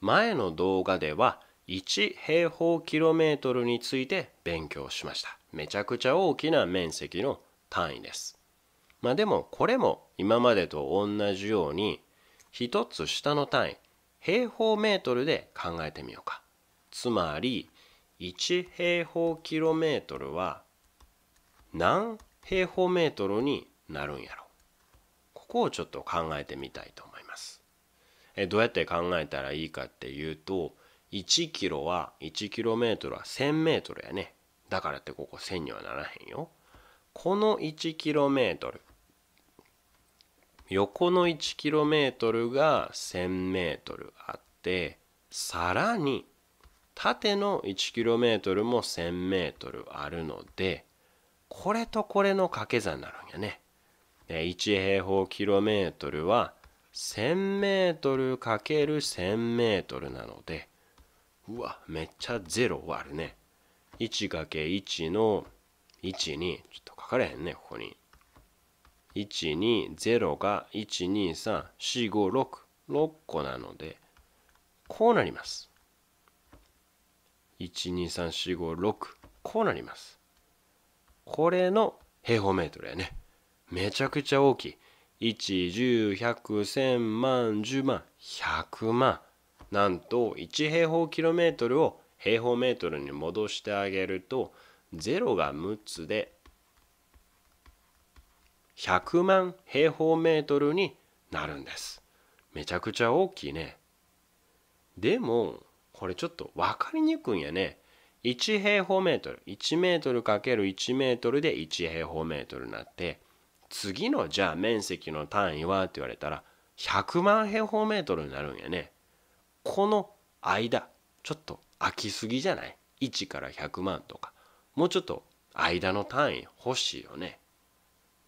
前の動画では1平方キロメートルについて勉強しましためちゃくちゃ大きな面積の単位ですまあでもこれも今までと同じように1つ下の単位平方メートルで考えてみようかつまり1平方キロメートルは何平方メートルになるんやろここをちょっと考えてみたいとどうやって考えたらいいかっていうと1キロは1キロメートルは1000メートルやねだからってここ1000にはならへんよこの1キロメートル横の1キロメートルが1000メートルあってさらに縦の1キロメートルも1000メートルあるのでこれとこれの掛け算になるんやね。1平方キロメートルは1000メートル ×1000 メートルなのでうわめっちゃ0あるね 1×1 の12ちょっと書かれへんねここに120が123456 6個なのでこうなります123456こうなりますこれの平方メートルやねめちゃくちゃ大きい110100100万10万100万なんと1平方キロメートルを平方メートルに戻してあげると0が6つで100万平方メートルになるんですめちゃくちゃ大きいねでもこれちょっと分かりにくいんやね1平方メートル1メートル ×1 メートルで1平方メートルになって次のじゃあ面積の単位はって言われたら100万平方メートルになるんやねこの間ちょっと空きすぎじゃない1から100万とかもうちょっと間の単位欲しいよね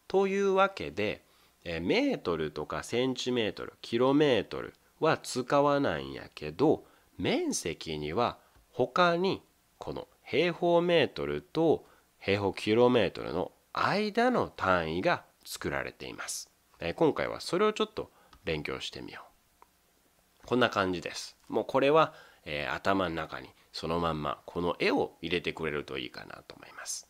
というわけでメートルとかセンチメートルキロメートルは使わないんやけど面積には他にこの平方メートルと平方キロメートルの間の単位が作られています。え今回はそれをちょっと勉強してみよう。こんな感じです。もうこれは、えー、頭の中にそのまんまこの絵を入れてくれるといいかなと思います。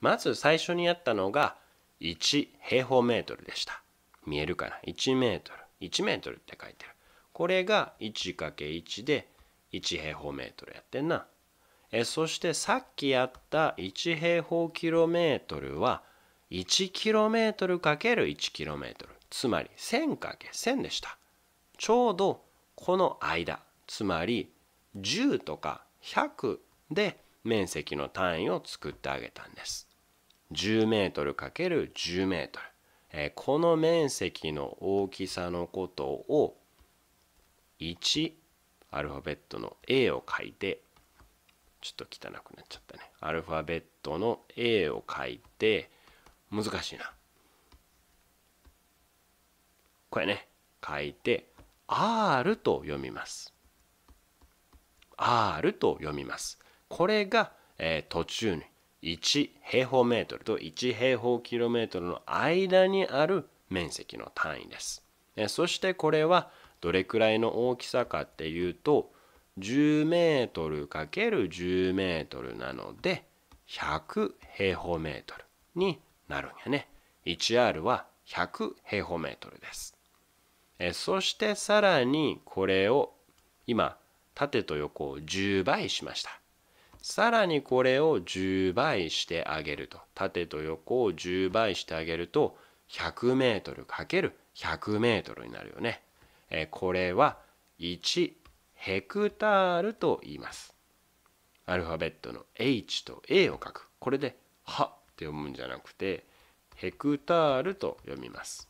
まず最初にやったのが1平方メートルでした。見えるかな ?1 メートル。1メートルって書いてる。これが 1×1 で1平方メートルやってんな。えそしてさっきやった1平方キロメートルは 1km×1km つまり 1000×1000 でしたちょうどこの間つまり10とか100で面積の単位を作ってあげたんです 10m×10m えこの面積の大きさのことを1アルファベットの A を書いてちょっと汚くなっちゃったねアルファベットの A を書いて難しいなこれね書いて R と読みます R と読みますこれが、えー、途中に1平方メートルと1平方キロメートルの間にある面積の単位です。そしてこれはどれくらいの大きさかっていうと10メートル ×10 メートルなので100平方メートルになるんやね。1R は100平方メートルです。そしてさらにこれを今縦と横を10倍しました。さらにこれを10倍してあげると縦と横を10倍してあげると1 0 0 m × 1 0 0ルになるよね。これは1ヘクタールと言います。アルファベットの H と A を書く。これで「は」って読むんじゃなくてヘクタールと読みます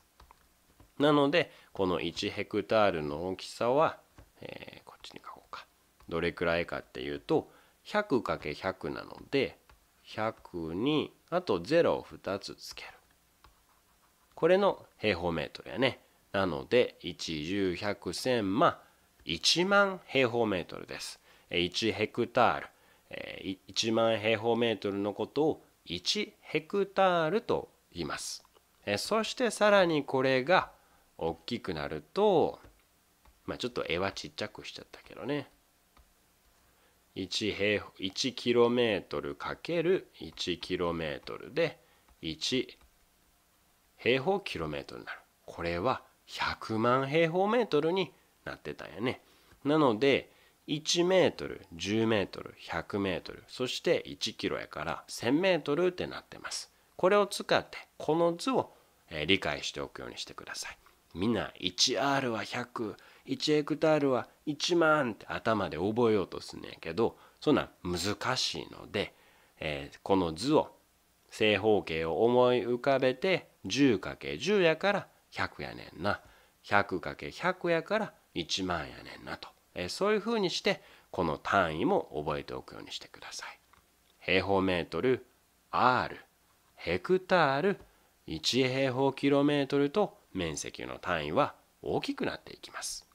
なのでこの1ヘクタールの大きさは、えー、こっちに書こうかどれくらいかっていうと 100×100 なので100にあと0を2つつけるこれの平方メートルやねなので1 1 0 1 0 0ま1万平方メートルです1ヘクタール1万平方メートルのことを1ヘクタールと言います。そしてさらにこれが大きくなると、まあ、ちょっと絵はちっちゃくしちゃったけどね。1平1キロメートルかける1キロメートルで1平方キロメートルになる。これは100万平方メートルになってたんやね。なので1メートル、10メートル、100メートル、そして1キロやから1000メートルってなってます。これを使ってこの図を理解しておくようにしてください。みんな 1R は100、1ヘクタールは1万って頭で覚えようとするんやけど、そんな難しいので、えー、この図を正方形を思い浮かべて 10×10 やから100やねんな。100×100 やから1万やねんなと。えそういうふうにしてこの単位も覚えておくようにしてください平方メートル R ヘクタール1平方キロメートルと面積の単位は大きくなっていきます